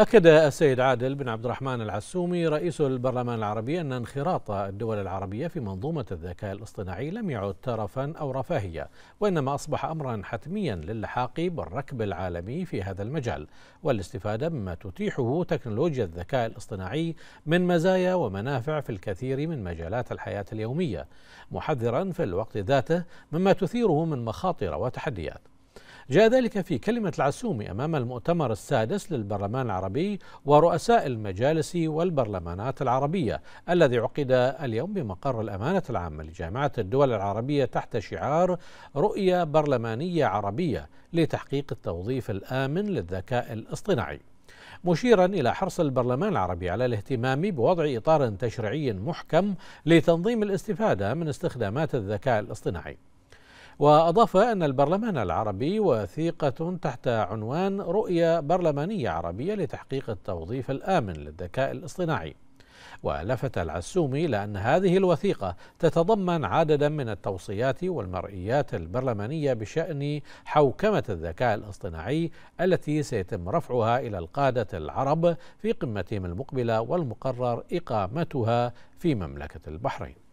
أكد السيد عادل بن عبد الرحمن العسومي رئيس البرلمان العربي أن انخراط الدول العربية في منظومة الذكاء الاصطناعي لم يعد ترفا أو رفاهية وإنما أصبح أمرا حتميا للحاق بالركب العالمي في هذا المجال والاستفادة مما تتيحه تكنولوجيا الذكاء الاصطناعي من مزايا ومنافع في الكثير من مجالات الحياة اليومية محذرا في الوقت ذاته مما تثيره من مخاطر وتحديات جاء ذلك في كلمة العسومي أمام المؤتمر السادس للبرلمان العربي ورؤساء المجالس والبرلمانات العربية الذي عقد اليوم بمقر الأمانة العامة لجامعة الدول العربية تحت شعار رؤية برلمانية عربية لتحقيق التوظيف الآمن للذكاء الاصطناعي مشيرا الى حرص البرلمان العربي على الاهتمام بوضع اطار تشريعي محكم لتنظيم الاستفاده من استخدامات الذكاء الاصطناعي وأضاف أن البرلمان العربي وثيقة تحت عنوان رؤية برلمانية عربية لتحقيق التوظيف الآمن للذكاء الاصطناعي ولفت العسومي لأن هذه الوثيقة تتضمن عددا من التوصيات والمرئيات البرلمانية بشأن حوكمة الذكاء الاصطناعي التي سيتم رفعها إلى القادة العرب في قمتهم المقبلة والمقرر إقامتها في مملكة البحرين